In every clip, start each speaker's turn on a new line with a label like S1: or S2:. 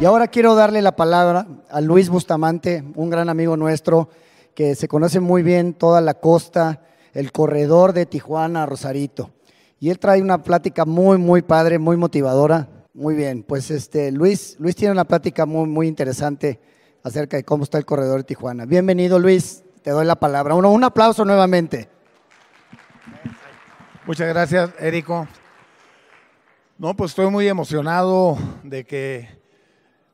S1: Y ahora quiero darle la palabra a Luis Bustamante, un gran amigo nuestro que se conoce muy bien toda la costa, el corredor de Tijuana Rosarito. Y él trae una plática muy, muy padre, muy motivadora. Muy bien, pues este, Luis, Luis tiene una plática muy, muy interesante acerca de cómo está el corredor de Tijuana. Bienvenido Luis, te doy la palabra. un aplauso nuevamente. Muchas gracias, Érico. No, pues estoy muy emocionado de que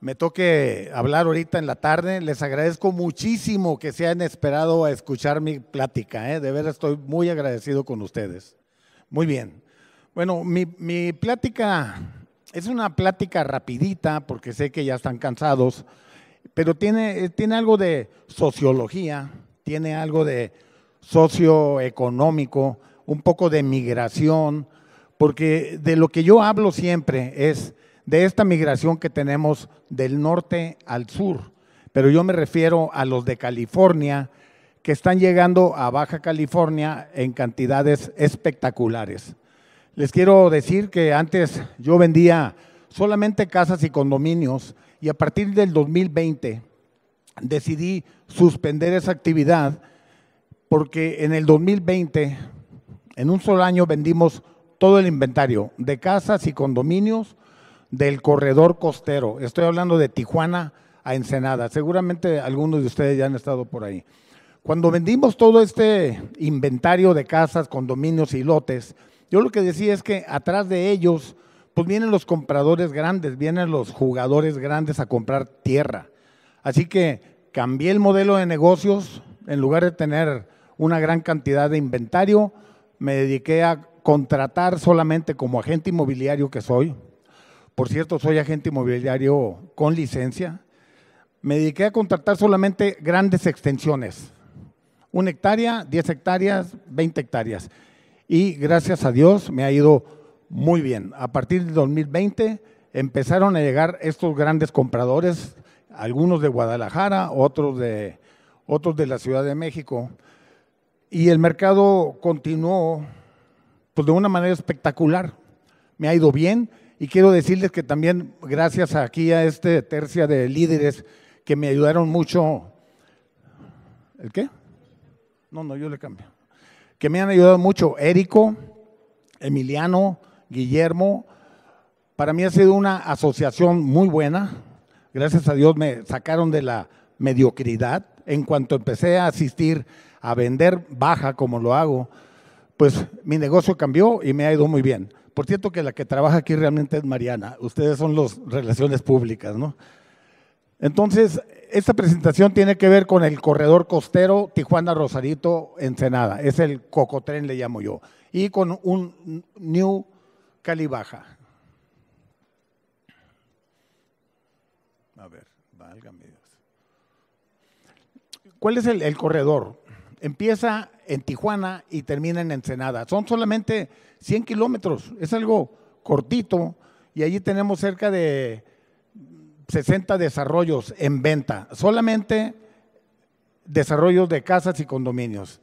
S1: me toque hablar ahorita en la tarde. Les agradezco muchísimo que se hayan esperado a escuchar mi plática. ¿eh? De verdad, estoy muy agradecido con ustedes. Muy bien. Bueno, mi, plática es una plática rapidita porque sé que ya están cansados, pero tiene, tiene algo de sociología, tiene algo de socioeconómico, un poco de migración, porque de lo que yo hablo siempre es de esta migración que tenemos del norte al sur, pero yo me refiero a los de California que están llegando a Baja California en cantidades espectaculares. Les quiero decir que antes yo vendía solamente casas y condominios y a partir del 2020 decidí suspender esa actividad porque en el 2020, en un solo año, vendimos todo el inventario de casas y condominios del corredor costero. Estoy hablando de Tijuana a Ensenada. Seguramente algunos de ustedes ya han estado por ahí. Cuando vendimos todo este inventario de casas, condominios y lotes, yo lo que decía es que atrás de ellos, pues vienen los compradores grandes, vienen los jugadores grandes a comprar tierra. Así que cambié el modelo de negocios, en lugar de tener una gran cantidad de inventario, me dediqué a contratar solamente como agente inmobiliario que soy, por cierto, soy agente inmobiliario con licencia. Me dediqué a contratar solamente grandes extensiones. Una hectárea, 10 hectáreas, 20 hectáreas. Y gracias a Dios me ha ido muy bien. A partir de 2020 empezaron a llegar estos grandes compradores, algunos de Guadalajara, otros de, otros de la Ciudad de México. Y el mercado continuó pues, de una manera espectacular. Me ha ido bien y quiero decirles que también gracias aquí a este tercia de líderes que me ayudaron mucho. ¿El qué? No, no, yo le cambio. Que me han ayudado mucho Érico, Emiliano, Guillermo. Para mí ha sido una asociación muy buena. Gracias a Dios me sacaron de la mediocridad. En cuanto empecé a asistir a vender baja como lo hago, pues mi negocio cambió y me ha ido muy bien por cierto que la que trabaja aquí realmente es Mariana, ustedes son las relaciones públicas, ¿no? Entonces, esta presentación tiene que ver con el corredor costero Tijuana-Rosarito-Ensenada, es el cocotren le llamo yo, y con un New Calibaja. A ver, válgame Dios. ¿Cuál es el corredor? Empieza en Tijuana y termina en Ensenada. Son solamente 100 kilómetros, es algo cortito y allí tenemos cerca de 60 desarrollos en venta, solamente desarrollos de casas y condominios.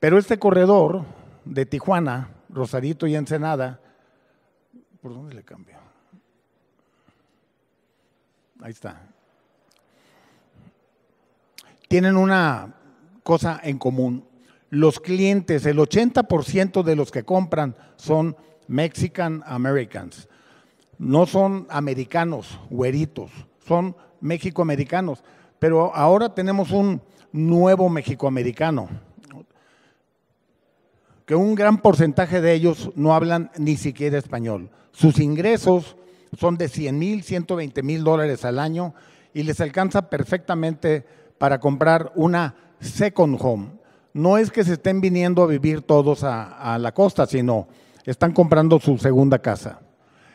S1: Pero este corredor de Tijuana, Rosarito y Ensenada, ¿por dónde le cambio? Ahí está. Tienen una cosa en común los clientes, el 80% de los que compran son Mexican Americans. No son americanos, güeritos, son mexicoamericanos. Pero ahora tenemos un nuevo mexicoamericano, que un gran porcentaje de ellos no hablan ni siquiera español. Sus ingresos son de 100 mil, 120 mil dólares al año y les alcanza perfectamente para comprar una second home, no es que se estén viniendo a vivir todos a, la costa, sino están comprando su segunda casa.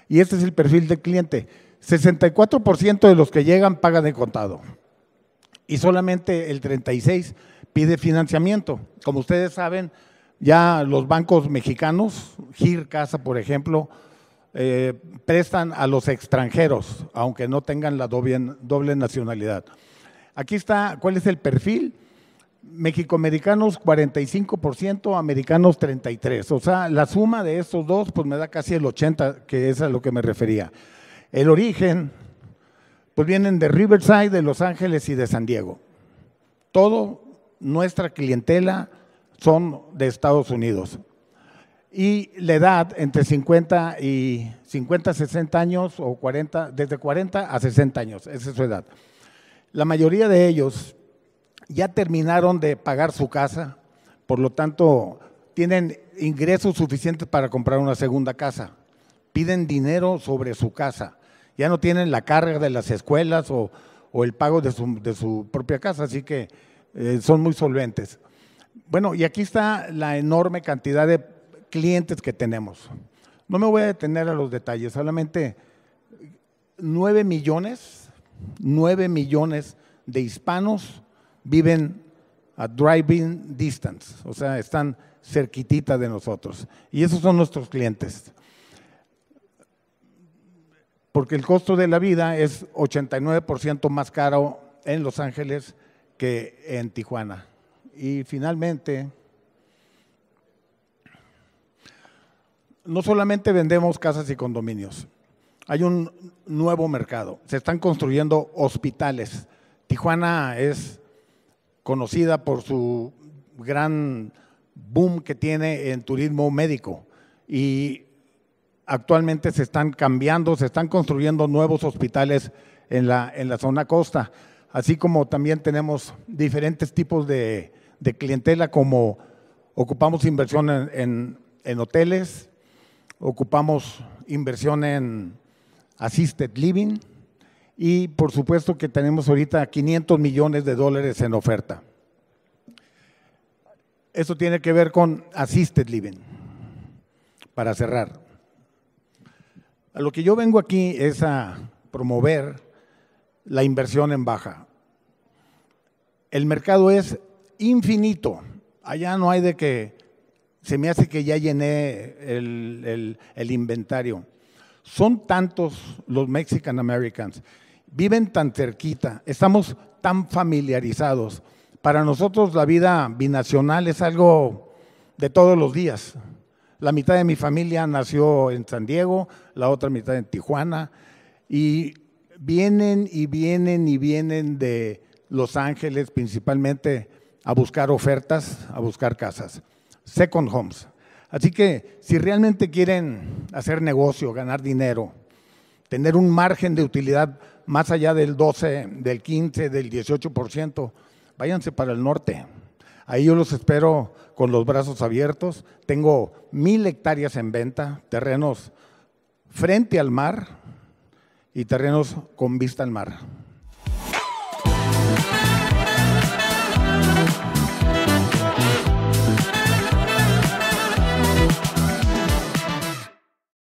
S1: Y este es el perfil del cliente. 64% de los que llegan pagan de contado y solamente el 36% pide financiamiento. Como ustedes saben, ya los bancos mexicanos, GIR Casa, por ejemplo, eh, prestan a los extranjeros, aunque no tengan la doble, doble, nacionalidad. Aquí está cuál es el perfil mexicoamericanos 45%, americanos 33%. O sea, la suma de estos dos pues me da casi el 80%, que es a lo que me refería. El origen, pues vienen de Riverside, de Los Ángeles y de San Diego. Todo nuestra clientela son de Estados Unidos. Y la edad entre 50 y 50, 60 años o 40, desde 40 a 60 años, esa es su edad. La mayoría de ellos ya terminaron de pagar su casa, por lo tanto tienen ingresos suficientes para comprar una segunda casa. Piden dinero sobre su casa. Ya no tienen la carga de las escuelas o, el pago de su, propia casa, así que eh, son muy solventes. Bueno, y aquí está la enorme cantidad de clientes que tenemos. No me voy a detener a los detalles, solamente 9 millones, 9 millones de hispanos viven a driving distance, o sea, están cerquitita de nosotros. Y esos son nuestros clientes. Porque el costo de la vida es 89% más caro en Los Ángeles que en Tijuana. Y finalmente, no solamente vendemos casas y condominios, hay un nuevo mercado, se están construyendo hospitales. Tijuana es conocida por su gran boom que tiene en turismo médico. Y actualmente se están cambiando, se están construyendo nuevos hospitales en la, en la zona costa, así como también tenemos diferentes tipos de, clientela como ocupamos inversión en, hoteles, ocupamos inversión en assisted living, y por supuesto que tenemos ahorita 500 millones de dólares en oferta. Eso tiene que ver con Assisted Living, para cerrar. A lo que yo vengo aquí es a promover la inversión en baja. El mercado es infinito. Allá no hay de que se me hace que ya llené el inventario. Son tantos los Mexican Americans viven tan cerquita, estamos tan familiarizados. Para nosotros la vida binacional es algo de todos los días. La mitad de mi familia nació en San Diego, la otra mitad en Tijuana, y vienen y vienen y vienen de Los Ángeles principalmente a buscar ofertas, a buscar casas. Second homes. Así que si realmente quieren hacer negocio, ganar dinero, tener un margen de utilidad más allá del 12, del 15, del 18%, váyanse para el norte. Ahí yo los espero con los brazos abiertos. Tengo mil hectáreas en venta, terrenos frente al mar y terrenos con vista al mar.